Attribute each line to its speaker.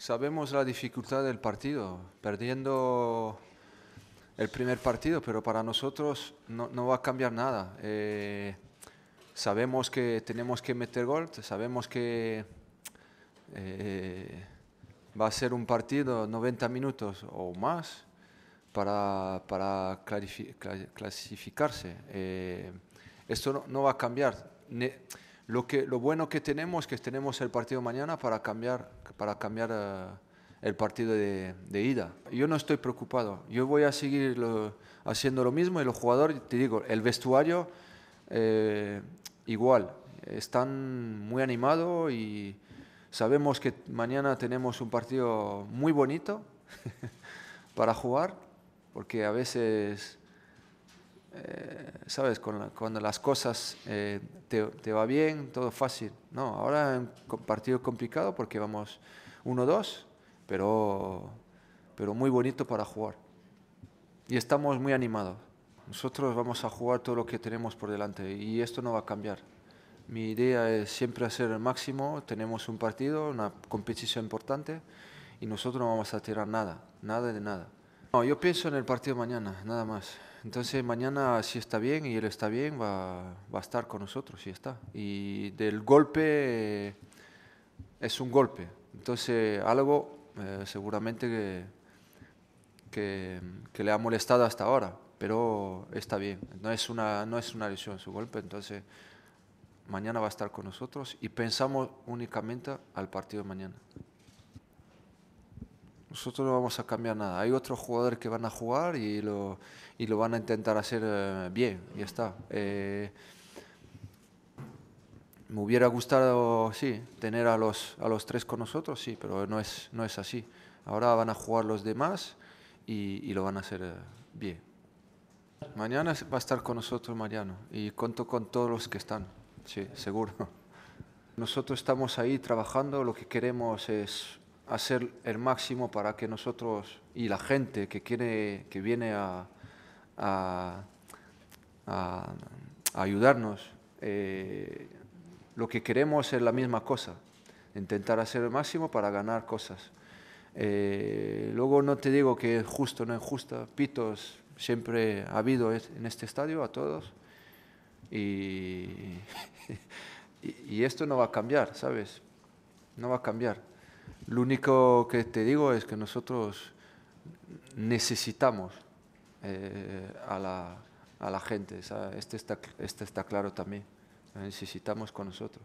Speaker 1: Sabemos la dificultad del partido, perdiendo el primer partido, pero para nosotros no, va a cambiar nada. Eh, sabemos que tenemos que meter gol, sabemos que eh, va a ser un partido 90 minutos o más para, para clasificarse. Eh, esto no, va a cambiar. Lo, que, lo bueno que tenemos que tenemos el partido mañana para cambiar, para cambiar eh, el partido de, ida. Yo no estoy preocupado. Yo voy a seguir haciendo lo mismo y los jugadores, te digo, el vestuario eh, igual. Están muy animados y sabemos que mañana tenemos un partido muy bonito para jugar, porque a veces eh, ¿sabes? cuando las cosas eh, te, te, va bien, todo fácil. No, ahora un partido complicado porque vamos 1-2, pero, pero muy bonito para jugar. Y estamos muy animados. Nosotros vamos a jugar todo lo que tenemos por delante y esto no va a cambiar. Mi idea es siempre hacer el máximo. Tenemos un partido, una competición importante y nosotros no vamos a tirar nada, nada de nada. No, yo pienso en el partido mañana, nada más. Entonces mañana si está bien y él está bien, va, a estar con nosotros, si está. Y del golpe es un golpe. Entonces algo eh, seguramente que, le ha molestado hasta ahora, pero está bien. No es una, no es una lesión su golpe, entonces mañana va a estar con nosotros y pensamos únicamente al partido de mañana. Nosotros no vamos a cambiar nada. Hay otros jugadores que van a jugar y lo, lo van a intentar hacer eh, bien, ya está. Eh, me hubiera gustado, sí, tener a los, a los tres con nosotros, sí, pero no es, no es así. Ahora van a jugar los demás y, lo van a hacer eh, bien. Mañana va a estar con nosotros Mariano y conto con todos los que están, sí, seguro. Nosotros estamos ahí trabajando, lo que queremos es hacer el máximo para que nosotros y la gente que, quiere, que viene a, ayudarnos, eh, lo que queremos es la misma cosa, intentar hacer el máximo para ganar cosas. Eh, luego no te digo que es justo o no es justo, pitos siempre ha habido en este estadio a todos y esto no va a cambiar, ¿sabes? No va a cambiar. Lo único que te digo es que nosotros necesitamos eh, a, la, gente, este está, este está claro también, necesitamos con nosotros.